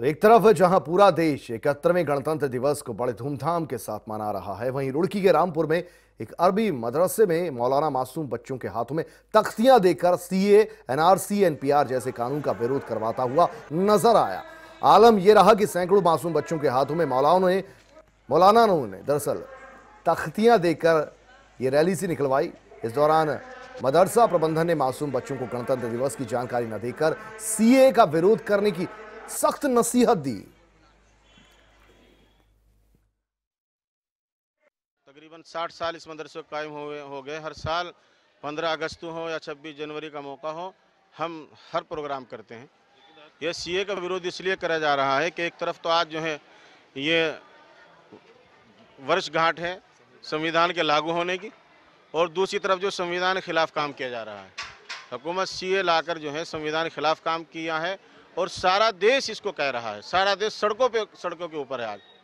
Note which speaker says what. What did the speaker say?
Speaker 1: तो एक तरफ जहां पूरा देश इकहत्तरवें गणतंत्र दिवस को बड़े धूमधाम के साथ मना रहा है वहीं रुड़की के रामपुर में एक अरबी मदरसे में मौलाना मासूम बच्चों के हाथों में तख्तियां देकर सीए एनआरसी एनपीआर जैसे कानून का विरोध करवाता हुआ नजर आया आलम यह रहा कि सैकड़ों मासूम बच्चों के हाथों में मौलानों ने मौलाना ने दरअसल तख्तियां देकर ये रैली से निकलवाई इस दौरान मदरसा प्रबंधन ने मासूम बच्चों को गणतंत्र दिवस की जानकारी न देकर सीए का विरोध करने की सख्त नसीहत दी
Speaker 2: तकरीबन 60 साल इस मदरसे को कायम हो, हो गए हर साल 15 अगस्त हो या 26 जनवरी का मौका हो हम हर प्रोग्राम करते हैं यह सीए का विरोध इसलिए करा जा रहा है कि एक तरफ तो आज जो है ये वर्षगांठ है संविधान के लागू होने की और दूसरी तरफ जो संविधान के खिलाफ काम किया जा रहा है हुकूमत सी ए लाकर जो है संविधान के खिलाफ काम किया है और सारा देश इसको कह रहा है सारा देश सड़कों पे सड़कों के ऊपर है आज